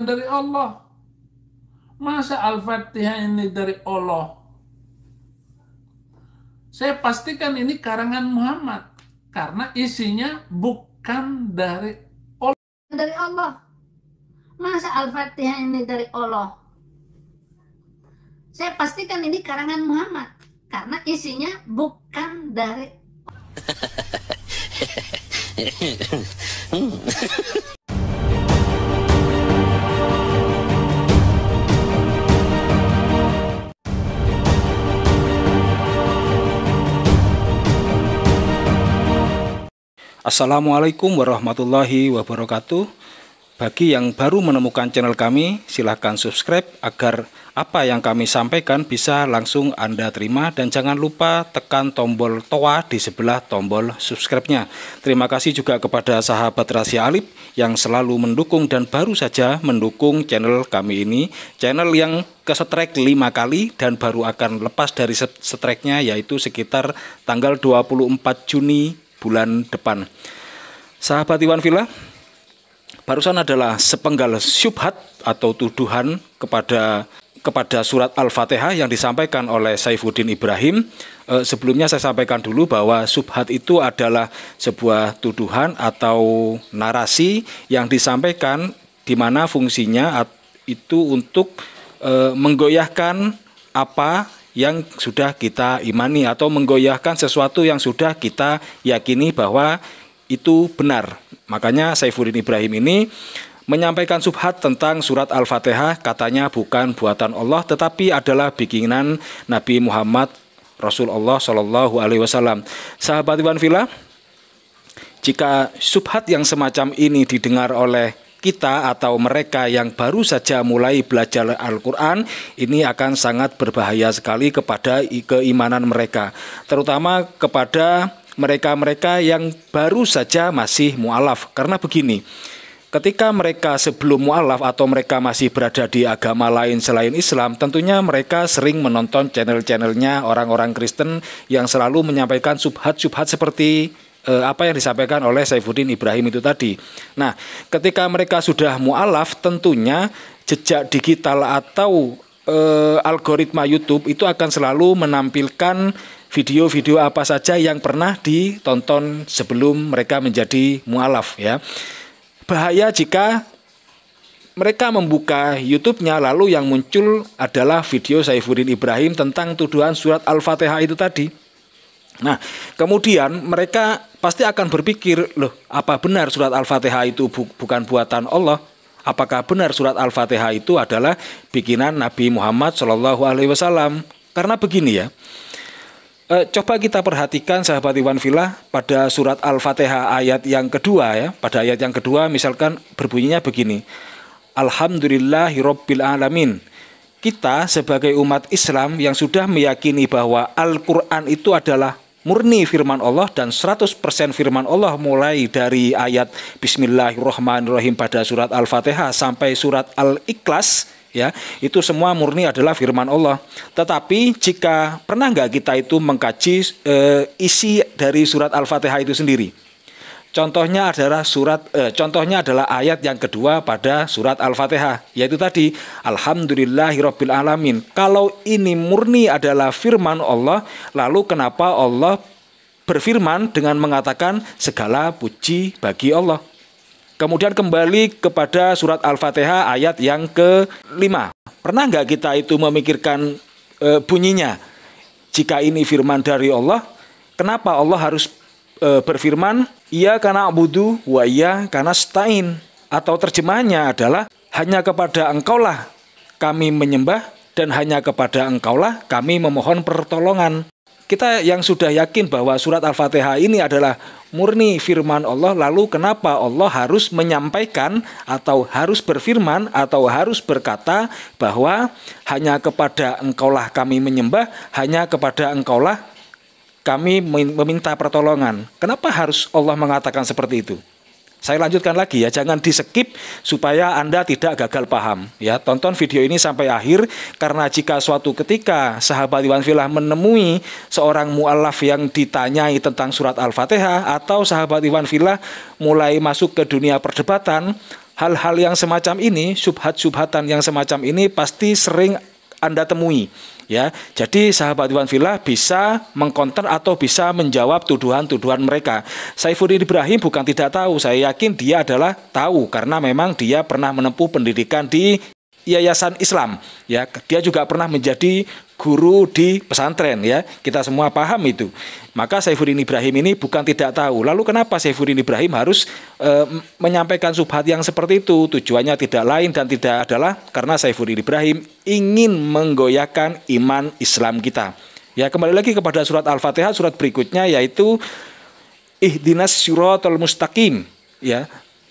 dari Allah. Masa Al-Fatihah ini dari Allah? Saya pastikan ini karangan Muhammad karena isinya bukan dari Allah. Dari Allah. Masa Al-Fatihah ini dari Allah? Saya pastikan ini karangan Muhammad karena isinya bukan dari Allah. Hmm. Assalamualaikum warahmatullahi wabarakatuh. Bagi yang baru menemukan channel kami, silahkan subscribe agar apa yang kami sampaikan bisa langsung Anda terima dan jangan lupa tekan tombol toa di sebelah tombol subscribe-nya. Terima kasih juga kepada sahabat Rahasia Alip yang selalu mendukung dan baru saja mendukung channel kami ini. Channel yang ke setrek 5 kali dan baru akan lepas dari setreknya nya yaitu sekitar tanggal 24 Juni bulan depan. Sahabat Iwan Villa, barusan adalah sepenggal syubhat atau tuduhan kepada kepada surat Al-Fatihah yang disampaikan oleh Saifuddin Ibrahim. E, sebelumnya saya sampaikan dulu bahwa subhat itu adalah sebuah tuduhan atau narasi yang disampaikan di mana fungsinya itu untuk e, menggoyahkan apa yang sudah kita imani atau menggoyahkan sesuatu yang sudah kita yakini bahwa itu benar. Makanya Saifuddin Ibrahim ini menyampaikan subhat tentang surat Al-Fatihah katanya bukan buatan Allah tetapi adalah bikinan Nabi Muhammad Rasulullah Shallallahu Alaihi Wasallam. Sahabat Iwan Villa, jika subhat yang semacam ini didengar oleh kita atau mereka yang baru saja mulai belajar Al-Quran ini akan sangat berbahaya sekali kepada keimanan mereka, terutama kepada mereka-mereka yang baru saja masih mualaf. Karena begini, ketika mereka sebelum mualaf atau mereka masih berada di agama lain selain Islam, tentunya mereka sering menonton channel-channelnya orang-orang Kristen yang selalu menyampaikan subhat-subhat seperti Eh, apa yang disampaikan oleh Saifuddin Ibrahim itu tadi. Nah, ketika mereka sudah mualaf, tentunya jejak digital atau eh, algoritma YouTube itu akan selalu menampilkan video-video apa saja yang pernah ditonton sebelum mereka menjadi mualaf ya. Bahaya jika mereka membuka YouTube-nya lalu yang muncul adalah video Saifuddin Ibrahim tentang tuduhan surat Al-Fatihah itu tadi. Nah, kemudian mereka pasti akan berpikir, loh, apa benar surat Al-Fatihah itu bu bukan buatan Allah? Apakah benar surat Al-Fatihah itu adalah bikinan Nabi Muhammad Shallallahu Alaihi Wasallam? Karena begini ya, e, coba kita perhatikan sahabat Iwan Villa pada surat Al-Fatihah ayat yang kedua ya, pada ayat yang kedua misalkan berbunyinya begini, alhamdulillahirobbilalamin kita sebagai umat Islam yang sudah meyakini bahwa Al-Quran itu adalah murni firman Allah dan 100% firman Allah mulai dari ayat Bismillahirrahmanirrahim pada surat Al-Fatihah sampai surat Al-Ikhlas ya itu semua murni adalah firman Allah tetapi jika pernah nggak kita itu mengkaji e, isi dari surat Al-Fatihah itu sendiri Contohnya adalah surat eh, contohnya adalah ayat yang kedua pada surat Al-Fatihah yaitu tadi alhamdulillahirabbil alamin. Kalau ini murni adalah firman Allah, lalu kenapa Allah berfirman dengan mengatakan segala puji bagi Allah? Kemudian kembali kepada surat Al-Fatihah ayat yang ke kelima. Pernah nggak kita itu memikirkan e, bunyinya? Jika ini firman dari Allah, kenapa Allah harus Eh, berfirman, "Ia karena budu wa ia karena stain." Atau terjemahannya adalah, "Hanya kepada engkaulah kami menyembah dan hanya kepada engkaulah kami memohon pertolongan." Kita yang sudah yakin bahwa surat Al-Fatihah ini adalah murni firman Allah, lalu kenapa Allah harus menyampaikan atau harus berfirman atau harus berkata bahwa hanya kepada engkaulah kami menyembah, hanya kepada engkaulah kami meminta pertolongan. Kenapa harus Allah mengatakan seperti itu? Saya lanjutkan lagi ya, jangan di skip supaya Anda tidak gagal paham ya. Tonton video ini sampai akhir karena jika suatu ketika sahabat Iwan Filah menemui seorang mualaf yang ditanyai tentang surat Al-Fatihah atau sahabat Iwan Filah mulai masuk ke dunia perdebatan, hal-hal yang semacam ini, subhat-subhatan yang semacam ini pasti sering anda temui ya. Jadi sahabat Iwan Villa bisa mengkonter atau bisa menjawab tuduhan-tuduhan mereka. Saifuddin Ibrahim bukan tidak tahu, saya yakin dia adalah tahu karena memang dia pernah menempuh pendidikan di Yayasan Islam ya dia juga pernah menjadi guru di pesantren ya kita semua paham itu maka Saifuddin Ibrahim ini bukan tidak tahu lalu kenapa Saifuddin Ibrahim harus e, menyampaikan subhat yang seperti itu tujuannya tidak lain dan tidak adalah karena Saifuddin Ibrahim ingin menggoyahkan iman Islam kita ya kembali lagi kepada surat Al-Fatihah surat berikutnya yaitu ihdinas syuratul mustaqim ya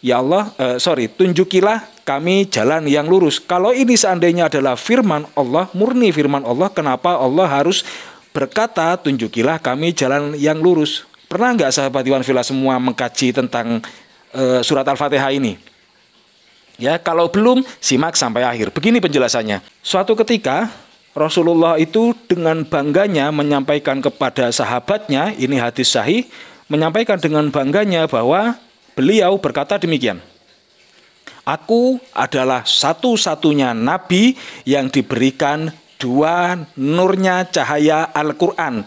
ya Allah, eh, sorry, tunjukilah kami jalan yang lurus. Kalau ini seandainya adalah firman Allah, murni firman Allah, kenapa Allah harus berkata, tunjukilah kami jalan yang lurus. Pernah nggak sahabat Iwan Villa semua mengkaji tentang eh, surat Al-Fatihah ini? Ya, kalau belum, simak sampai akhir. Begini penjelasannya. Suatu ketika, Rasulullah itu dengan bangganya menyampaikan kepada sahabatnya, ini hadis sahih, menyampaikan dengan bangganya bahwa Beliau berkata demikian, Aku adalah satu-satunya nabi yang diberikan dua nurnya cahaya Al-Quran,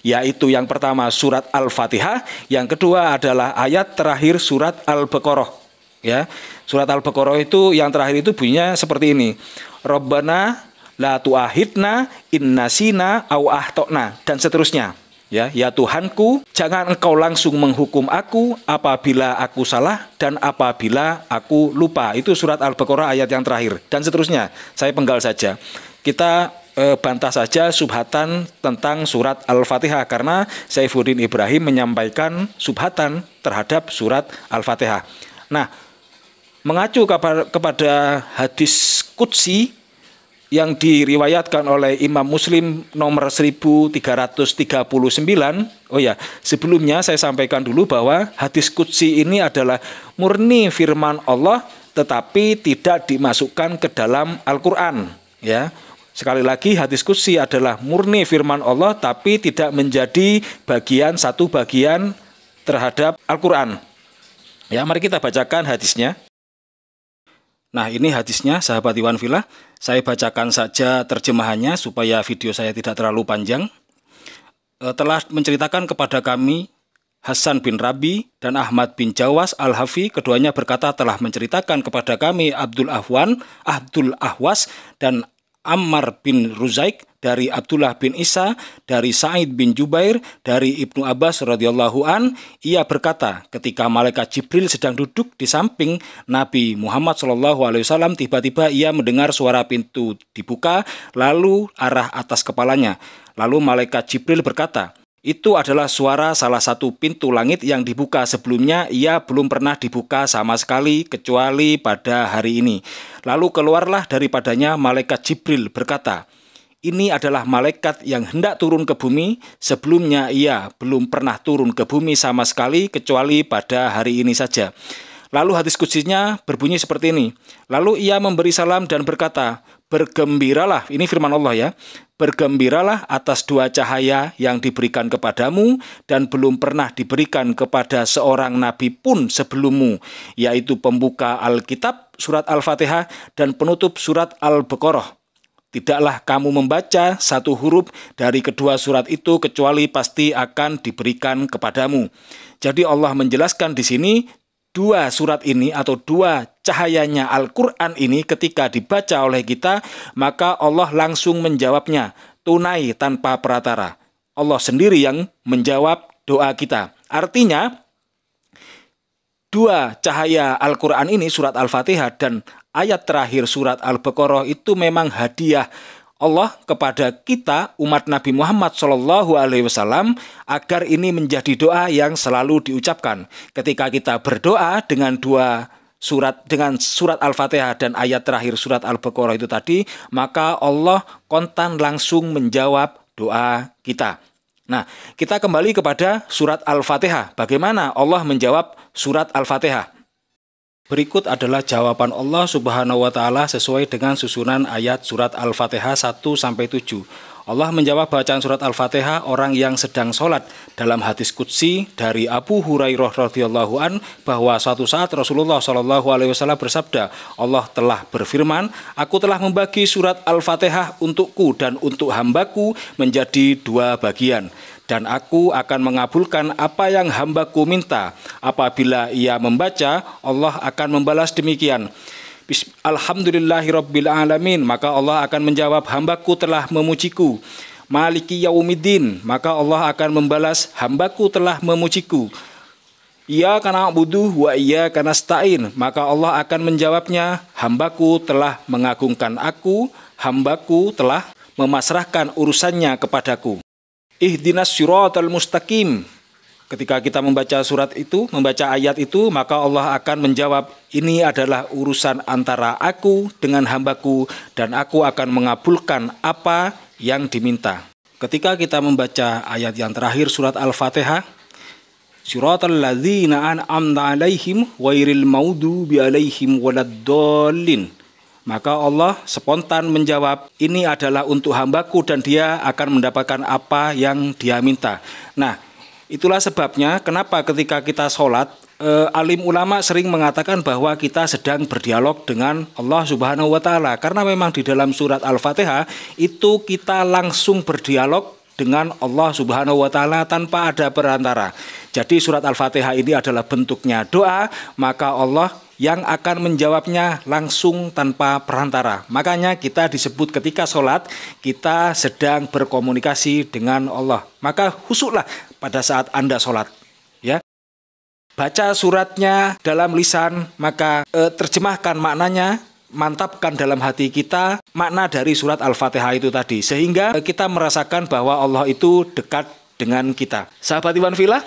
yaitu yang pertama surat Al-Fatihah, yang kedua adalah ayat terakhir surat Al-Baqarah. Ya, surat Al-Baqarah itu yang terakhir itu bunyinya seperti ini. Rabbana la tu'ahidna innasina au ahtokna dan seterusnya. Ya, ya Tuhanku, jangan Engkau langsung menghukum aku apabila aku salah dan apabila aku lupa. Itu surat Al-Baqarah ayat yang terakhir dan seterusnya. Saya penggal saja. Kita eh, bantah saja subhatan tentang surat Al-Fatihah karena Saifuddin Ibrahim menyampaikan subhatan terhadap surat Al-Fatihah. Nah, mengacu kepada hadis Qudsi yang diriwayatkan oleh Imam Muslim nomor 1339. Oh ya, sebelumnya saya sampaikan dulu bahwa hadis kutsi ini adalah murni firman Allah tetapi tidak dimasukkan ke dalam Al-Qur'an, ya. Sekali lagi hadis kutsi adalah murni firman Allah tapi tidak menjadi bagian satu bagian terhadap Al-Qur'an. Ya, mari kita bacakan hadisnya. Nah ini hadisnya sahabat Iwan Villa, saya bacakan saja terjemahannya supaya video saya tidak terlalu panjang. E, telah menceritakan kepada kami Hasan bin Rabi dan Ahmad bin Jawas Al-Hafi keduanya berkata telah menceritakan kepada kami Abdul Ahwan, Abdul Ahwas dan Ammar bin Ruzaik dari Abdullah bin Isa dari Sa'id bin Jubair dari Ibnu Abbas radhiyallahu an ia berkata ketika malaikat Jibril sedang duduk di samping Nabi Muhammad shallallahu alaihi wasallam tiba-tiba ia mendengar suara pintu dibuka lalu arah atas kepalanya lalu malaikat Jibril berkata itu adalah suara salah satu pintu langit yang dibuka sebelumnya ia belum pernah dibuka sama sekali kecuali pada hari ini. Lalu keluarlah daripadanya malaikat Jibril berkata, ini adalah malaikat yang hendak turun ke bumi, sebelumnya ia belum pernah turun ke bumi sama sekali kecuali pada hari ini saja. Lalu hadis kudusnya berbunyi seperti ini. Lalu ia memberi salam dan berkata, bergembiralah, ini firman Allah ya, bergembiralah atas dua cahaya yang diberikan kepadamu dan belum pernah diberikan kepada seorang nabi pun sebelummu, yaitu pembuka Alkitab surat Al-Fatihah dan penutup surat Al-Baqarah. Tidaklah kamu membaca satu huruf dari kedua surat itu kecuali pasti akan diberikan kepadamu. Jadi Allah menjelaskan di sini dua surat ini atau dua cahayanya Al-Quran ini ketika dibaca oleh kita, maka Allah langsung menjawabnya tunai tanpa perantara Allah sendiri yang menjawab doa kita. Artinya, dua cahaya Al-Quran ini, surat Al-Fatihah dan ayat terakhir surat Al-Baqarah itu memang hadiah Allah kepada kita umat Nabi Muhammad Shallallahu Alaihi Wasallam agar ini menjadi doa yang selalu diucapkan ketika kita berdoa dengan dua surat dengan surat Al-Fatihah dan ayat terakhir surat Al-Baqarah itu tadi maka Allah kontan langsung menjawab doa kita. Nah, kita kembali kepada surat Al-Fatihah. Bagaimana Allah menjawab surat Al-Fatihah? Berikut adalah jawaban Allah Subhanahu wa taala sesuai dengan susunan ayat surat Al-Fatihah 1 sampai 7. Allah menjawab bacaan surat Al-Fatihah orang yang sedang sholat dalam hadis kutsi dari Abu Hurairah radhiyallahu an bahwa suatu saat Rasulullah shallallahu alaihi wasallam bersabda, Allah telah berfirman, Aku telah membagi surat Al-Fatihah untukku dan untuk hambaku menjadi dua bagian dan aku akan mengabulkan apa yang hambaku minta. Apabila ia membaca, Allah akan membalas demikian. maka Allah akan menjawab hambaku telah memujiku. Maliki yaumidin, maka Allah akan membalas hambaku telah memujiku. Ia karena buduh wa ia karena stain, maka Allah akan menjawabnya, hambaku telah mengagungkan aku, hambaku telah memasrahkan urusannya kepadaku ihdinas syiratal mustaqim. Ketika kita membaca surat itu, membaca ayat itu, maka Allah akan menjawab, ini adalah urusan antara aku dengan hambaku, dan aku akan mengabulkan apa yang diminta. Ketika kita membaca ayat yang terakhir surat Al-Fatihah, Siratal ladzina an'amta alaihim wairil bi alaihim waladdallin. Maka Allah spontan menjawab, ini adalah untuk hambaku dan dia akan mendapatkan apa yang dia minta. Nah, itulah sebabnya kenapa ketika kita sholat, eh, alim ulama sering mengatakan bahwa kita sedang berdialog dengan Allah Subhanahu wa Ta'ala, karena memang di dalam surat Al-Fatihah itu kita langsung berdialog dengan Allah Subhanahu wa taala tanpa ada perantara. Jadi surat Al-Fatihah ini adalah bentuknya doa, maka Allah yang akan menjawabnya langsung tanpa perantara. Makanya kita disebut ketika sholat kita sedang berkomunikasi dengan Allah. Maka husuklah pada saat Anda sholat. Ya. Baca suratnya dalam lisan, maka e, terjemahkan maknanya, mantapkan dalam hati kita makna dari surat Al-Fatihah itu tadi. Sehingga e, kita merasakan bahwa Allah itu dekat dengan kita. Sahabat Iwan Villa,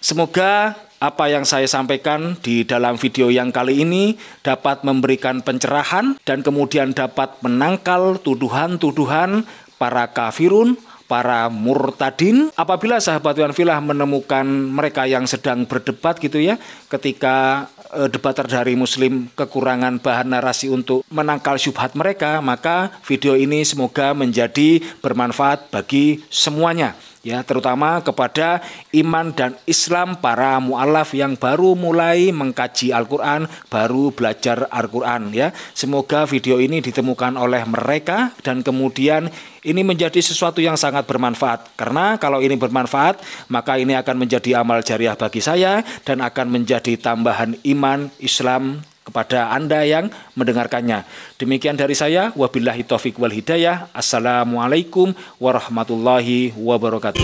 semoga apa yang saya sampaikan di dalam video yang kali ini dapat memberikan pencerahan dan kemudian dapat menangkal tuduhan-tuduhan para kafirun, para murtadin. Apabila sahabat Filah menemukan mereka yang sedang berdebat gitu ya, ketika e, debat dari muslim kekurangan bahan narasi untuk menangkal syubhat mereka, maka video ini semoga menjadi bermanfaat bagi semuanya ya terutama kepada iman dan Islam para mualaf yang baru mulai mengkaji Al-Qur'an, baru belajar Al-Qur'an ya. Semoga video ini ditemukan oleh mereka dan kemudian ini menjadi sesuatu yang sangat bermanfaat karena kalau ini bermanfaat maka ini akan menjadi amal jariah bagi saya dan akan menjadi tambahan iman Islam kepada Anda yang mendengarkannya. Demikian dari saya, wabillahi taufik wal hidayah. Assalamualaikum warahmatullahi wabarakatuh.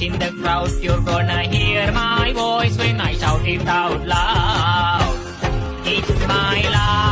in the crowd. You're gonna hear my voice when I shout it out loud. my life.